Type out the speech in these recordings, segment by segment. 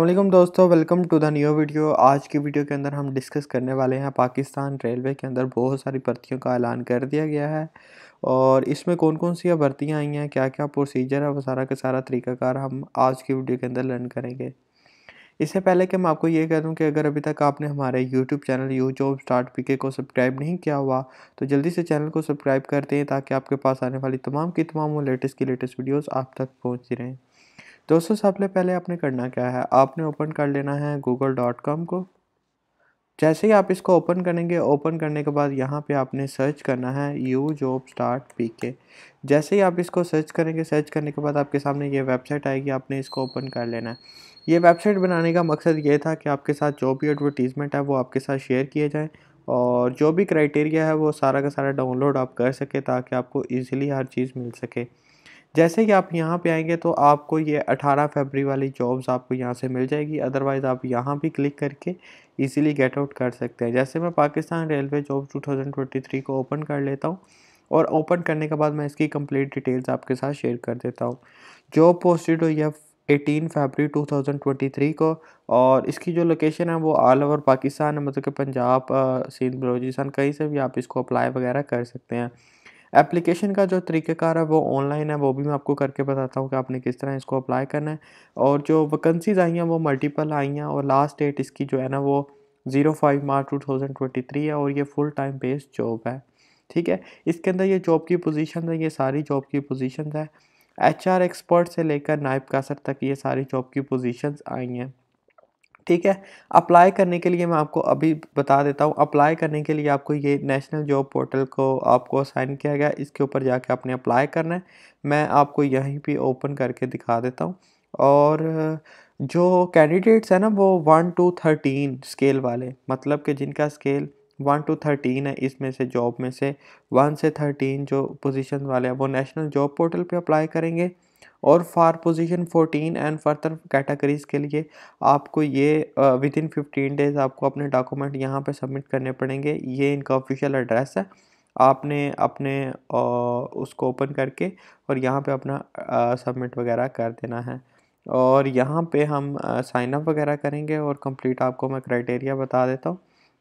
अल्लाम दोस्तों welcome to the new video आज की वीडियो के अंदर हम डिस्कस करने वाले हैं पाकिस्तान रेलवे के अंदर बहुत सारी भर्तियों का ऐलान कर दिया गया है और इसमें कौन कौन सी भर्तियाँ आई हैं क्या क्या प्रोसीजर है वो सारा का सारा तरीकाकार हम आज की वीडियो के अंदर लर्न करेंगे इससे पहले कि मैं आपको ये कह दूँ कि अगर अभी तक आपने हमारे YouTube channel U job start PK को सब्सक्राइब नहीं किया हुआ तो जल्दी से चैनल को सब्सक्राइब करते हैं ताकि आपके पास आने वाली तमाम की तमाम वो लेटेस्ट की लेटेस्ट वीडियोज़ आप तक पहुँचती रहें दोस्तों सबसे पहले आपने करना क्या है आपने ओपन कर लेना है गूगल डॉट कॉम को जैसे ही आप इसको ओपन करेंगे ओपन करने के बाद यहाँ पे आपने सर्च करना है यू जॉब स्टार्ट पी के जैसे ही आप इसको सर्च करेंगे सर्च करने के बाद आपके सामने ये वेबसाइट आएगी आपने इसको ओपन कर लेना है ये वेबसाइट बनाने का मकसद ये था कि आपके साथ जो भी एडवर्टीज़मेंट है वो आपके साथ शेयर किए जाएँ और जो भी क्राइटेरिया है वो सारा का सारा डाउनलोड आप कर सके ताकि आपको ईजिली हर चीज़ मिल सके जैसे कि आप यहाँ पे आएंगे तो आपको ये 18 फरवरी वाली जॉब्स आपको यहाँ से मिल जाएगी अदरवाइज़ आप यहाँ भी क्लिक करके इजीली गेट आउट कर सकते हैं जैसे मैं पाकिस्तान रेलवे जॉब 2023 को ओपन कर लेता हूँ और ओपन करने के बाद मैं इसकी कंप्लीट डिटेल्स आपके साथ शेयर कर देता हूँ जॉब पोस्टेड हुई है 18 फरवरी 2023 को और इसकी जो लोकेशन है वो ऑल ओवर पाकिस्तान है मतलब कि पंजाब सिंध बलोचिस्तान कहीं से भी आप इसको अप्लाई वगैरह कर सकते हैं एप्लीकेशन का जो तरीक़ाकार है वो ऑनलाइन है वो भी मैं आपको करके बताता हूँ कि आपने किस तरह इसको अप्लाई करना है और जो वैकेंसीज़ आई हैं वो मल्टीपल आई हैं और लास्ट डेट इसकी जो है ना वो zero five March two thousand twenty three है और ये फुल टाइम बेस्ड जॉब है ठीक है इसके अंदर ये जॉब की पोजिशन है ये सारी जॉब की पोजिशन है एच आर एक्सपर्ट से लेकर नायब कासर तक ये सारी जॉब की पोजिशन आई हैं ठीक है अप्लाई करने के लिए मैं आपको अभी बता देता हूँ अप्लाई करने के लिए आपको ये नेशनल जॉब पोर्टल को आपको साइन किया गया इसके ऊपर जाके आपने अप्लाई करना है मैं आपको यहीं पे ओपन करके दिखा देता हूँ और जो कैंडिडेट्स हैं ना वो वन टू थर्टीन स्केल वाले मतलब कि जिनका स्केल वन टू थर्टीन है इसमें से जॉब में से वन से थर्टीन जो पोजिशन वाले हैं वो नेशनल जॉब पोर्टल पर अप्लाई करेंगे और for position 14 and further categories के लिए आपको ये विद इन फिफ्टीन डेज़ आपको अपने डॉक्यूमेंट यहाँ पर सबमिट करने पड़ेंगे ये इनका ऑफिशियल एड्रेस है आपने अपने आ, उसको ओपन करके और यहाँ पे अपना सबमिट वगैरह कर देना है और यहाँ पे हम साइन अप वगैरह करेंगे और कंप्लीट आपको मैं क्राइटेरिया बता देता हूँ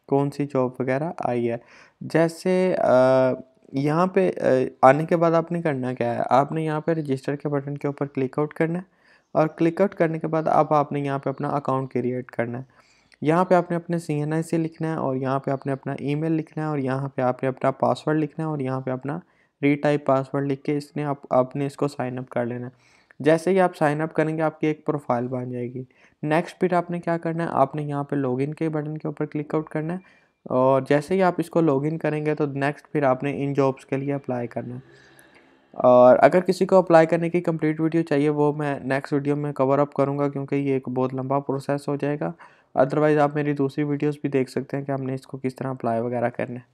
कौन सी जॉब वगैरह आई है जैसे आ, यहाँ पे आने के बाद आपने करना क्या है आपने यहाँ पे रजिस्टर के बटन के ऊपर क्लिकआउट करना है और क्लिकआउट करने के बाद अब आपने यहाँ पे अपना अकाउंट क्रिएट करना है यहाँ पे आपने अपने सी एन आई से लिखना है और यहाँ पे आपने अपना ईमेल लिखना है और यहाँ पे आपने अपना पासवर्ड लिखना है और यहाँ पे अपना रीटाइप पासवर्ड लिख के इसने आप आपने इसको साइन अप कर लेना है जैसे ही आप साइन अप करेंगे आपकी एक प्रोफाइल बन जाएगी नेक्स्ट फिर आपने क्या करना है आपने यहाँ पे लॉगिन के बटन के ऊपर क्लिकआउट करना है और जैसे ही आप इसको लॉगिन करेंगे तो नेक्स्ट फिर आपने इन जॉब्स के लिए अप्लाई करना है और अगर किसी को अप्लाई करने की कंप्लीट वीडियो चाहिए वो मैं नेक्स्ट वीडियो में कवर अप करूँगा क्योंकि ये एक बहुत लंबा प्रोसेस हो जाएगा अदरवाइज़ आप मेरी दूसरी वीडियोस भी देख सकते हैं कि हमने इसको किस तरह अप्लाई वगैरह करना है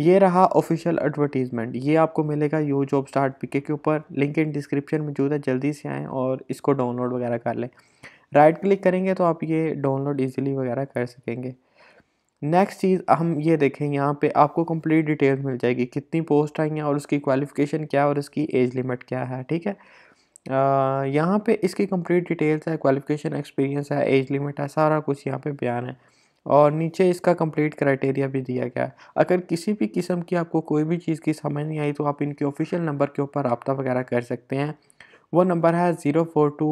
ये रहा ऑफिशियल एडवर्टीज़मेंट ये आपको मिलेगा यू जॉब स्टार्ट पिके के ऊपर लिंक इन डिस्क्रिप्शन मौजूद है जल्दी से आएँ और इसको डाउनलोड वगैरह कर लें राइट क्लिक करेंगे तो आप ये डाउनलोड ईजिली वगैरह कर सकेंगे नेक्स्ट चीज़ हम ये देखें यहाँ पे आपको कंप्लीट डिटेल मिल जाएगी कितनी पोस्ट आई हैं और उसकी क्वालिफ़िकेशन क्या है और इसकी एज लिमिट क्या है ठीक है यहाँ पे इसकी कंप्लीट डिटेल्स है क्वालिफ़िकेशन एक्सपीरियंस है एज लिमिट है सारा कुछ यहाँ पे बयान है और नीचे इसका कंप्लीट क्राइटेरिया भी दिया गया है अगर किसी भी किस्म की आपको कोई भी चीज़ की समझ नहीं आई तो आप इनके ऑफिशियल नंबर के ऊपर रबता वगैरह कर सकते हैं वो नंबर है zero four two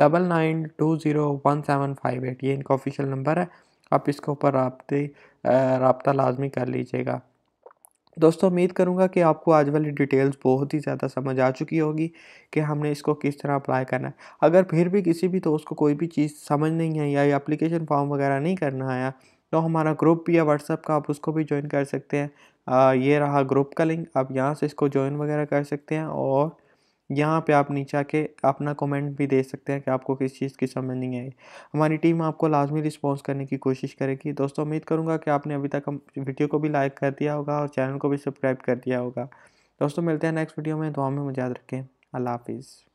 double nine two zero one seven five eight ये इनका ऑफिशियल नंबर है आप इसके ऊपर रबते रबता लाजमी कर लीजिएगा दोस्तों उम्मीद करूँगा कि आपको आज वाली डिटेल्स बहुत ही ज़्यादा समझ आ चुकी होगी कि हमने इसको किस तरह अप्लाई करना है अगर फिर भी किसी भी दोस्त को कोई भी चीज़ समझ नहीं आई या एप्लीकेशन फॉर्म वगैरह नहीं करना आया तो हमारा ग्रुप भी व्हाट्सअप का आप उसको भी ज्वाइन कर सकते हैं ये रहा ग्रुप का लिंक आप यहाँ से इसको ज्वाइन वगैरह कर सकते हैं और यहाँ पे आप नीचे आके अपना कमेंट भी दे सकते हैं कि आपको किस चीज़ की समझ नहीं आई हमारी टीम आपको लाजमी रिस्पॉन्स करने की कोशिश करेगी दोस्तों उम्मीद करूँगा कि आपने अभी तक वीडियो को भी लाइक कर दिया होगा और चैनल को भी सब्सक्राइब कर दिया होगा दोस्तों मिलते हैं नेक्स्ट वीडियो में दुआ में मुझे याद रखें अल्लाह हाफिज़